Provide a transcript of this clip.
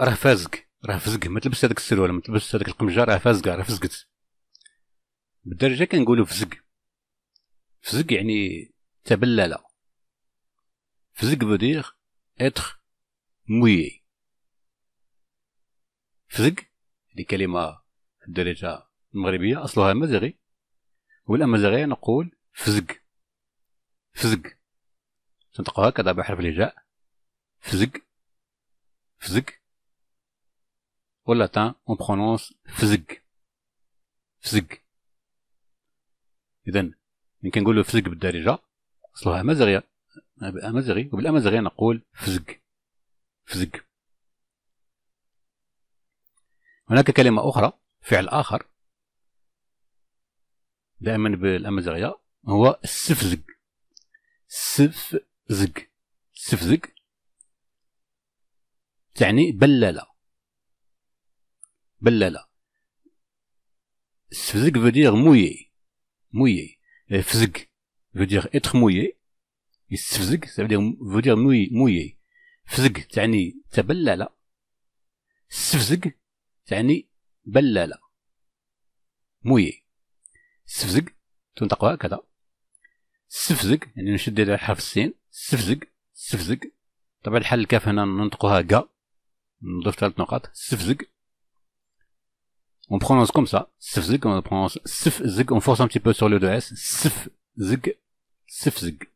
راه فازق راه فزق ما تلبس هذاك السروال ما تلبس هذاك القمجه راه فازقه راه فزقت بالدرجه كنقولوا فزق فزق يعني تبلله فزق فودير اتر مويي فزق هذه كلمة الدرجة المغربية أصلها مزغي والأمازيغية نقول فزق فزق تنطقها هكذا بحرف الهجاء فزق فزق au latin, on prononce فزق فزق إذا من كنقول له فزق بالدارجة أصلها أمازيغية أمازيغي وبالأمازيغية نقول فزق فزق هناك كلمة أخرى فعل آخر دائما بالأمازيغية هو السفزق سفزق سفزق تعني بلالة بلالة سفزق فدير موي موي فزق فدير dire موي mouillé يسفزق ça veut فزق تعني تبلالة سفزق تعني بلالة مويي سفزق تنطقها هكذا سفزق يعني نشد على حرف السين سفزق سفزق طبعا الحل الكاف هنا ننطقها كا نضيف ثلاث نقاط سفزق On prononce comme ça. sifzig, on prononce sifzig, on force un petit peu sur le 2S. E sifzig, sifzig.